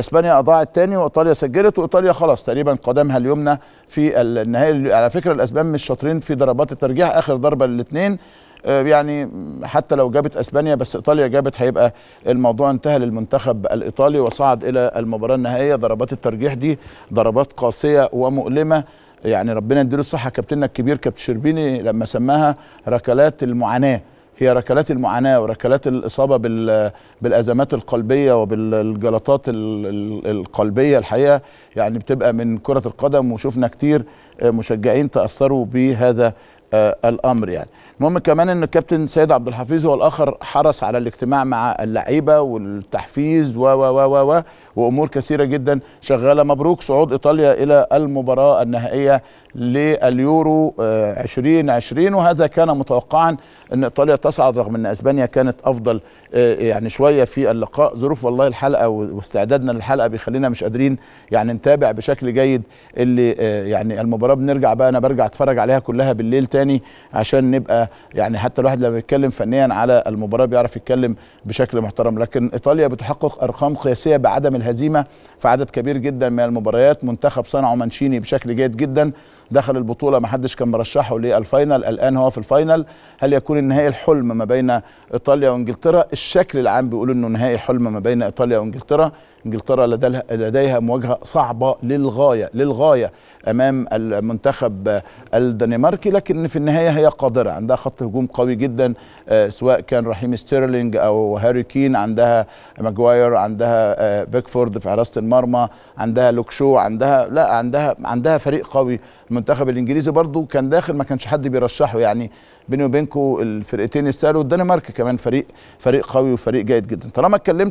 اسبانيا اضاعت تاني وايطاليا سجلت وايطاليا خلاص تقريبا قدمها اليمنى في النهائي على فكره الاسبان مش شاطرين في ضربات الترجيح اخر ضربه للاثنين آه، يعني حتى لو جابت اسبانيا بس ايطاليا جابت هيبقى الموضوع انتهى للمنتخب الايطالي وصعد الى المباراه النهائيه ضربات الترجيح دي ضربات قاسيه ومؤلمه يعني ربنا يديله الصحه كابتننا الكبير كابتن شربيني لما سماها ركلات المعاناه هي ركلات المعاناه وركلات الاصابه بالازمات القلبيه وبالجلطات القلبيه الحقيقه يعني بتبقى من كره القدم وشفنا كتير مشجعين تاثروا بهذا آه، الامر يعني المهم كمان ان الكابتن سيد عبد الحفيظ هو الاخر حرص على الاجتماع مع اللعيبه والتحفيز و و و و وامور كثيره جدا شغاله مبروك صعود ايطاليا الى المباراه النهائيه لليورو 2020 آه، وهذا كان متوقعا ان ايطاليا تصعد رغم ان اسبانيا كانت افضل آه، يعني شويه في اللقاء ظروف والله الحلقه واستعدادنا للحلقه بيخلينا مش قادرين يعني نتابع بشكل جيد اللي يعني المباراه بنرجع بقى انا برجع اتفرج عليها كلها بالليل الثاني عشان نبقى يعني حتى الواحد لما يتكلم فنيا على المباراه بيعرف يتكلم بشكل محترم لكن ايطاليا بتحقق ارقام قياسيه بعدم الهزيمه في عدد كبير جدا من المباريات منتخب صنعه مانشيني بشكل جيد جدا دخل البطوله ما حدش كان مرشحه للفاينل الان هو في الفاينل هل يكون النهائي الحلم ما بين ايطاليا وانجلترا الشكل العام بيقول انه نهائي حلم ما بين ايطاليا وانجلترا انجلترا لديها مواجهه صعبه للغايه للغايه امام المنتخب الدنماركي لكن لان يعني في النهايه هي قادره عندها خط هجوم قوي جدا آه، سواء كان رحيم ستيرلينج او هاري كين عندها ماجواير عندها آه، بيكفورد في حراسه المرمى عندها لوكشو عندها لا عندها عندها فريق قوي المنتخب الانجليزي برضو كان داخل ما كانش حد بيرشحه يعني بيني وبينكم الفرقتين يستاهلوا الدنمارك كمان فريق فريق قوي وفريق جيد جدا طالما اتكلمت